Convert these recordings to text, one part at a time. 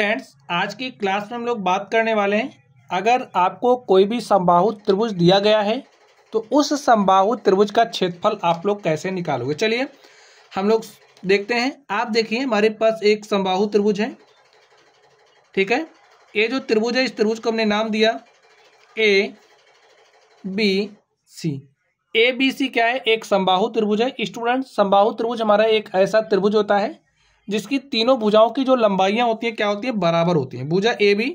students आज की class में हम लोग बात करने वाले हैं अगर आपको कोई भी संबाहु त्रिभुज दिया गया है तो उस संबाहु त्रिभुज का क्षेत्रफल आप लोग कैसे निकालोगे चलिए हम लोग देखते हैं आप देखिए हमारे पास एक संबाहु त्रिभुज है ठीक है ये जो त्रिभुज है इस त्रिभुज को हमने नाम दिया A B C A B C क्या है एक संबाहु त्रिभुज है स्टूडेंट संबाहु त्रिभुज हमारा एक ऐसा त्रिभुज होता है जिसकी तीनों भुजाओं की जो लंबाइयाँ होती हैं क्या होती है बराबर होती हैं भुजा ए बी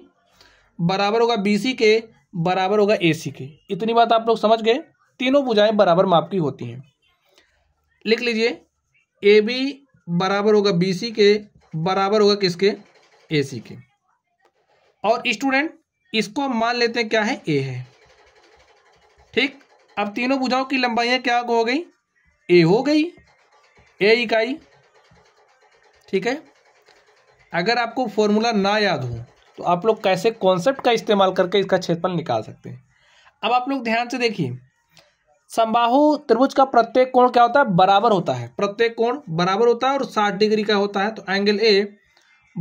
बराबर होगा बी सी के बराबर होगा ए सी के इतनी बात आप लोग समझ गए तीनों भुजाएं बराबर माप की होती हैं लिख लीजिए ए बी बराबर होगा बी सी के बराबर होगा किसके ए सी के और स्टूडेंट इसको हम मान लेते हैं क्या है ए है ठीक अब तीनों भुजाओं की लंबाइयाँ क्या हो गई ए हो गई ए इकाई ठीक है अगर आपको फॉर्मूला ना याद हो तो आप लोग कैसे कॉन्सेप्ट का इस्तेमाल करके इसका क्षेत्रफल निकाल सकते हैं अब आप लोग ध्यान से देखिए संबाहु त्रिभुज का प्रत्येक कोण क्या होता है बराबर होता है प्रत्येक कोण बराबर होता है और साठ डिग्री का होता है तो एंगल ए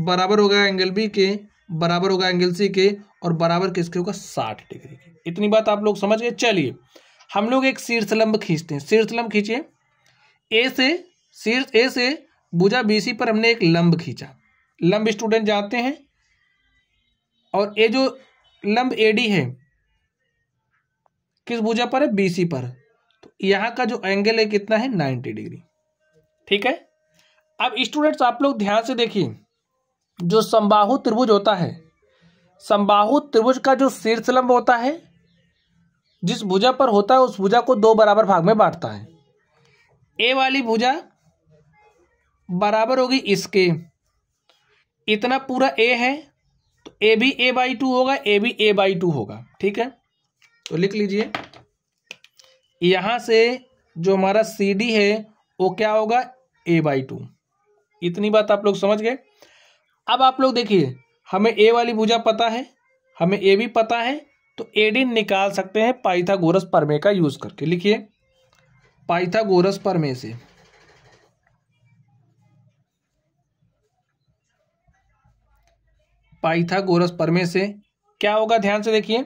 बराबर होगा एंगल बी के बराबर होगा एंगल सी के और बराबर किसके होगा साठ डिग्री के इतनी बात आप लोग समझ गए चलिए हम लोग एक शीर्षलंब खींचते हैं शीर्षलंब खींचिए ए से शीर्ष ए से भुजा बीसी पर हमने एक लंब खींचा लंब स्टूडेंट जानते हैं और ये जो लंब डी है किस भुजा पर है बीसी पर तो यहाँ का जो एंगल है कितना है नाइन्टी डिग्री ठीक है अब स्टूडेंट्स आप लोग ध्यान से देखिए जो संबाहु त्रिभुज होता है संबाहु त्रिभुज का जो शीर्ष लंब होता है जिस भुजा पर होता है उस भुजा को दो बराबर भाग में बांटता है ए वाली भुजा बराबर होगी इसके इतना पूरा ए है तो ए भी ए बाई टू होगा ए भी ए बाई टू होगा ठीक है तो लिख लीजिए यहां से जो हमारा सी डी है वो क्या होगा ए बाई टू इतनी बात आप लोग समझ गए अब आप लोग देखिए हमें ए वाली भुजा पता है हमें ए भी पता है तो एडी निकाल सकते हैं पाइथागोरस परमे का यूज़ करके लिखिए पाइथागोरस परमे से पाइथागोरस परमे से क्या होगा ध्यान से देखिए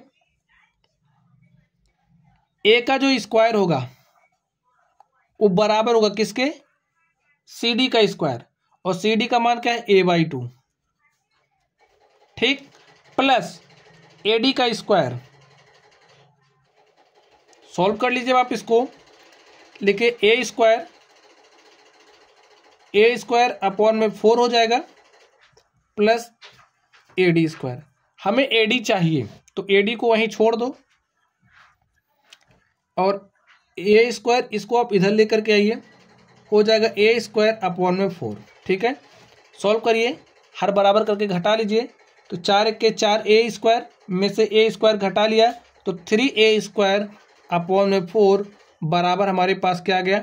ए का जो स्क्वायर होगा वो बराबर होगा किसके सी डी का स्क्वायर और सी डी का मान क्या है ए बाई टू ठीक प्लस ए का स्क्वायर सॉल्व कर लीजिए आप इसको लिखे a square a square upon में फोर हो जाएगा प्लस ए डी स्क्वायर हमें ए डी चाहिए तो ए डी को वहीं छोड़ दो और ए स्क्वायर इसको आप इधर लेकर के आइए हो जाएगा ए स्क्वायर अपॉन में फोर ठीक है सॉल्व करिए हर बराबर करके घटा लीजिए तो चार के चार ए स्क्वायर में से ए स्क्वायर घटा लिया तो थ्री ए स्क्वायर अपॉन में फोर बराबर हमारे पास क्या गया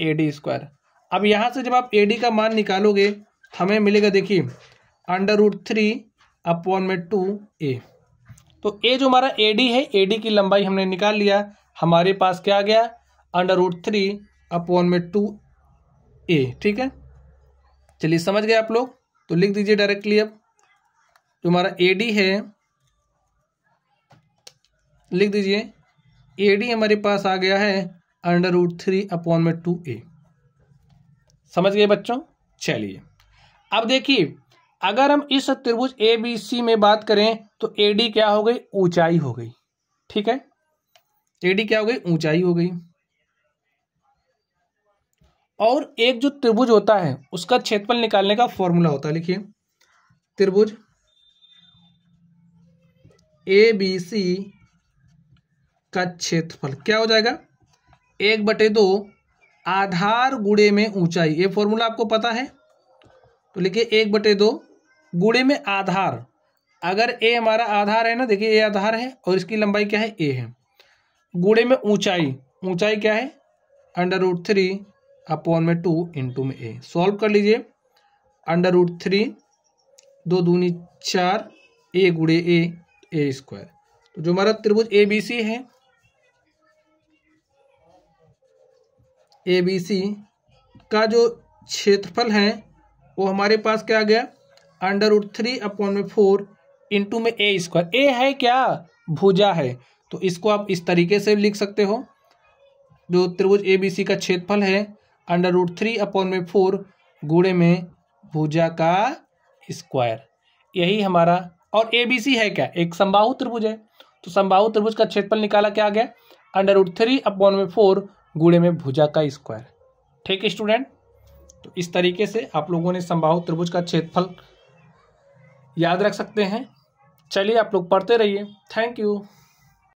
ए डी स्क्वायर अब यहाँ से जब आप ए डी का मान निकालोगे हमें मिलेगा देखिए अंडर रूट थ्री अपॉन में टू ए तो ए जो हमारा ए डी है ए डी की लंबाई हमने निकाल लिया हमारे पास क्या आ गया अंडर रूट थ्री अपॉन में टू ए ठीक है चलिए समझ गए आप लोग तो लिख दीजिए डायरेक्टली अब जो हमारा ए डी है लिख दीजिए ए डी हमारे पास आ गया है अंडर रूट थ्री अपॉन में टू ए समझ गए बच्चों चलिए अब देखिए अगर हम इस त्रिभुज ए बी सी में बात करें तो ए डी क्या हो गई ऊंचाई हो गई ठीक है ए डी क्या हो गई ऊंचाई हो गई और एक जो त्रिभुज होता है उसका क्षेत्रफल निकालने का फॉर्मूला होता है लिखिए त्रिभुज ए बी सी का क्षेत्रफल क्या हो जाएगा एक बटे दो आधार गुड़े में ऊंचाई ये फॉर्मूला आपको पता है तो लिखिए एक बटे दो गुड़े में आधार अगर ए हमारा आधार है ना देखिए ए आधार है और इसकी लंबाई क्या है ए है गुड़े में ऊंचाई ऊंचाई क्या है अंडर रूट थ्री अपॉन में टू इंटू में ए सॉल्व कर लीजिए अंडर रूट थ्री दो दूनी चार ए गुड़े ए ए स्क्वायर तो जो हमारा त्रिभुज ए बी सी है ए बी सी का जो क्षेत्रफल है वो हमारे पास क्या आ गया अंडर रूट थ्री अपॉन में फोर इंटू में ए स्क्वायर ए है क्या भुजा है तो इसको आप इस तरीके से लिख सकते हो जो त्रिभुज ए बी सी का क्षेत्रफल है अंडर रूट थ्री अपॉन में फोर गुड़े में भुजा का स्क्वायर यही हमारा और ए बी सी है क्या एक संबाहु त्रिभुज है तो संबाहु त्रिभुज का क्षेत्रफल निकाला क्या गया अंडर रूट थ्री अपॉन में फोर गुड़े में भुजा का स्क्वायर ठीक है स्टूडेंट तो इस तरीके से आप लोगों ने संबाहु त्रिभुज का क्षेत्रफल याद रख सकते हैं चलिए आप लोग पढ़ते रहिए थैंक यू